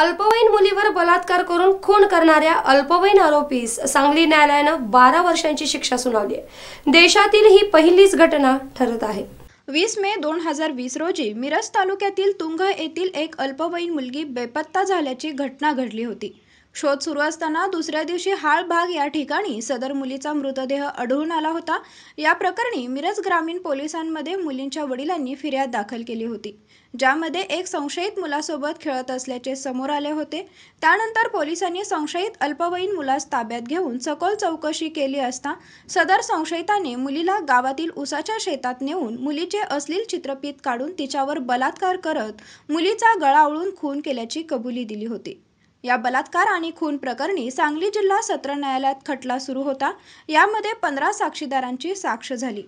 अल्पवयीन मुलीवर बलात्कार करून खून करणाऱ्या अल्पवयीन आरोपीस सांगली न्यायालयानं बारा वर्षांची शिक्षा सुनावली आहे देशातील ही पहिलीच घटना ठरत आहे वीस मे दोन हजार वीस रोजी मिरज तालुक्यातील तुंग येथील एक अल्पवयीन मुलगी बेपत्ता झाल्याची घटना घडली होती शोध सुरू असताना दुसऱ्या दिवशी हाळ भाग या ठिकाणी सदर मुलीचा मृतदेह आढळून आला होता या प्रकरणी मिरज ग्रामीण पोलिसांमध्ये मुलींच्या वडिलांनी फिर्याद दाखल केली होती ज्यामध्ये एक संशयित मुलासोबत खेळत असल्याचे समोर आले होते त्यानंतर पोलिसांनी संशयित अल्पवयीन मुलास ताब्यात घेऊन सखोल चौकशी केली असता सदर संशयिताने मुलीला गावातील उसाच्या शेतात नेऊन मुलीचे अश्लील चित्रपित काढून तिच्यावर बलात्कार करत मुलीचा गळा गळावळून खून केल्याची कबुली दिली होती या बलात्कार आणि खून प्रकरणी सांगली जिल्हा सत्र न्यायालयात खटला सुरू होता यामध्ये पंधरा साक्षीदारांची साक्ष झाली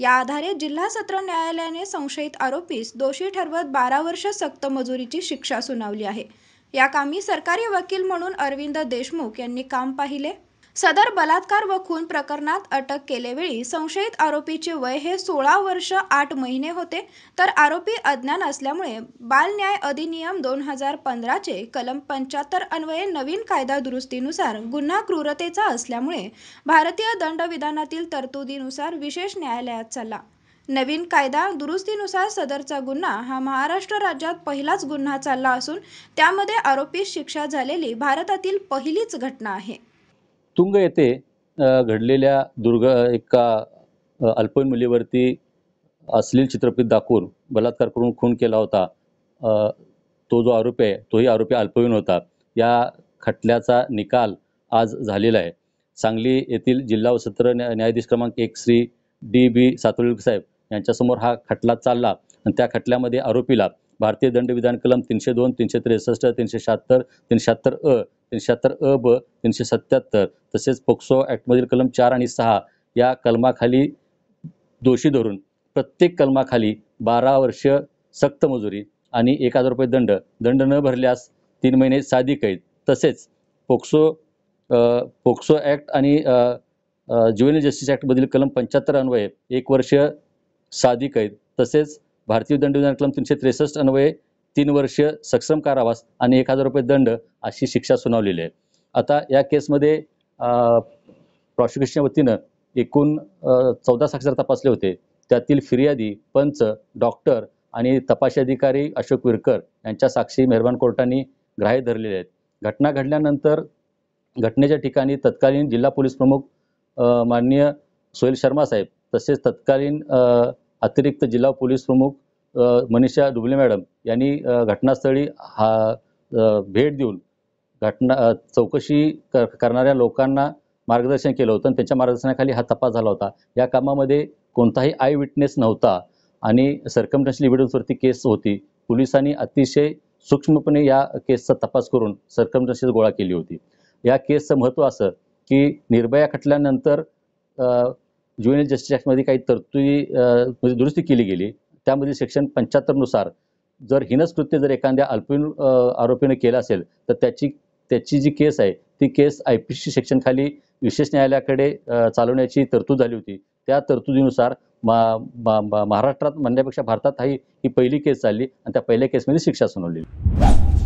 या आधारे जिल्हा सत्र न्यायालयाने संशयित आरोपीस दोषी ठरवत बारा वर्ष सक्त मजुरीची शिक्षा सुनावली आहे या कामी सरकारी वकील म्हणून अरविंद देशमुख यांनी काम पाहिले सदर बलात्कार व खून प्रकरणात अटक केलेवेळी संशयित आरोपीचे वय हे सोळा वर्ष आठ महिने होते तर आरोपी अज्ञान असल्यामुळे बालन्याय अधिनियम दोन हजार पंधराचे कलम पंच्याहत्तर अन्वये नवीन कायदा दुरुस्तीनुसार गुन्हा क्रूरतेचा असल्यामुळे भारतीय दंडविधानातील तरतुदीनुसार विशेष न्यायालयात चालला नवीन कायदा दुरुस्तीनुसार सदरचा गुन्हा हा महाराष्ट्र राज्यात पहिलाच गुन्हा चालला असून त्यामध्ये आरोपी शिक्षा झालेली भारतातील पहिलीच घटना आहे तुंग येथे घडलेल्या दुर्ग एका अल्पवयीन मुलीवरती अश्लील चित्रपट दाखवून बलात्कार करून खून केला होता तो जो आरोपी आहे तोही आरोपी अल्पवयीन होता या खटल्याचा निकाल आज झालेला आहे सांगली येथील जिल्हा व सत्र न्या न्यायाधीश क्रमांक एक श्री डी बी सातोळी साहेब यांच्यासमोर हा खटला चालला आणि त्या खटल्यामध्ये आरोपीला भारतीय दंड विधान कलम तीनशे दोन तीनशे त्रेसष्ट तीनशे शहात्तर तीनशेहत्तर अ तीनशात्तर अ ब तीनशे सत्त्याहत्तर तसेच पोक्सो ॲक्टमधील कलम चार आणि सहा या कलमाखाली दोषी धरून प्रत्येक कलमाखाली बारा वर्ष सक्त मजुरी आणि एक हजार रुपये दंड दंड न भरल्यास तीन महिने साधी कैद तसेच पोक्सो पोक्सो ॲक्ट आणि ज्युनियर जस्टिस ॲक्टमधील कलम पंच्याहत्तर अन्वये एक वर्ष साधी कैद तसेच भारतीय दंडविधान कलम तीनशे त्रेसष्ट अन्वये तीन वर्ष सक्षम कारावास आणि एक हजार रुपये दंड अशी शिक्षा सुनावलेली आहे आता या केसमध्ये प्रॉसिक्युशनच्या वतीनं एकूण चौदा साक्षर तपासले होते त्यातील फिर्यादी पंच डॉक्टर आणि तपासी अधिकारी अशोक विरकर यांच्या साक्षी मेहरबान कोर्टाने ग्राह्य धरलेले आहेत घटना घडल्यानंतर घटनेच्या ठिकाणी तत्कालीन जिल्हा पोलीस प्रमुख माननीय सुहेल शर्मा साहेब तसेच तत्कालीन अतिरिक्त जिल्हा पोलीस प्रमुख मनीषा डुबले मॅडम यांनी घटनास्थळी हा भेट देऊन घटना चौकशी कर करणाऱ्या लोकांना मार्गदर्शन केलं होतं आणि त्यांच्या मार्गदर्शनाखाली हा तपास झाला होता या कामामध्ये कोणताही आय विटनेस नव्हता आणि सरकमटन्शियल इव्हिडन्सवरती केस होती पोलिसांनी अतिशय सूक्ष्मपणे या केसचा तपास करून सरकमटन्शियल गोळा केली होती या केसचं महत्त्व असं की निर्भया खटल्यानंतर ज्युनियर जस्टिस ॲक्टमध्ये काही तरतुदी म्हणजे दुरुस्ती केली गेली त्यामध्ये सेक्शन पंच्याहत्तरनुसार जर हिनस कृत्य जर एखाद्या अल्पीन आरोपीने केलं असेल तर त्याची त्याची जी केस आहे ती केस आय पी सी सेक्शनखाली विशेष न्यायालयाकडे चालवण्याची तरतूद झाली होती त्या तरतुदीनुसार महाराष्ट्रात म्हणण्यापेक्षा भारतात ही ही पहिली केस चालली आणि त्या पहिल्या केसमध्ये शिक्षा सुनावली